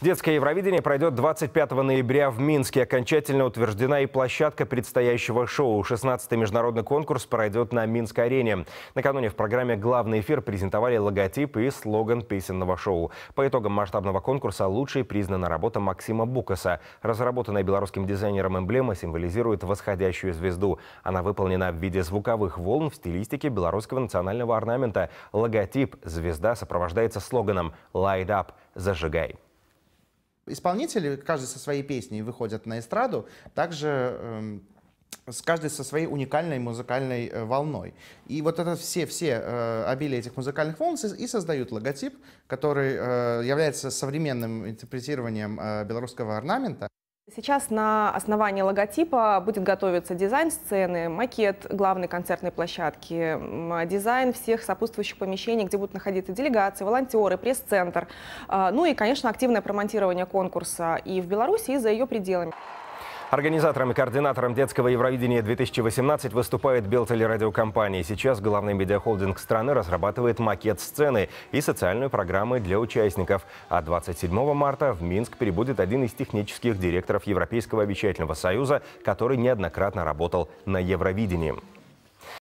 Детское Евровидение пройдет 25 ноября в Минске. Окончательно утверждена и площадка предстоящего шоу. 16-й международный конкурс пройдет на Минской арене. Накануне в программе «Главный эфир» презентовали логотип и слоган песенного шоу. По итогам масштабного конкурса лучшей признана работа Максима Букаса. Разработанная белорусским дизайнером эмблема символизирует восходящую звезду. Она выполнена в виде звуковых волн в стилистике белорусского национального орнамента. Логотип «Звезда» сопровождается слоганом «Light up» – «Зажигай» исполнители, каждый со своей песней, выходят на эстраду, также эм, с каждой со своей уникальной музыкальной э, волной. И вот это все, все э, обилие этих музыкальных волн и создают логотип, который э, является современным интерпретированием э, белорусского орнамента. Сейчас на основании логотипа будет готовиться дизайн сцены, макет главной концертной площадки, дизайн всех сопутствующих помещений, где будут находиться делегации, волонтеры, пресс-центр, а, ну и, конечно, активное промонтирование конкурса и в Беларуси, и за ее пределами. Организатором и координатором детского Евровидения 2018 выступает Белтелерадиокомпания. Сейчас главный медиахолдинг страны разрабатывает макет сцены и социальную программу для участников. А 27 марта в Минск перебудет один из технических директоров Европейского обещательного союза, который неоднократно работал на Евровидении.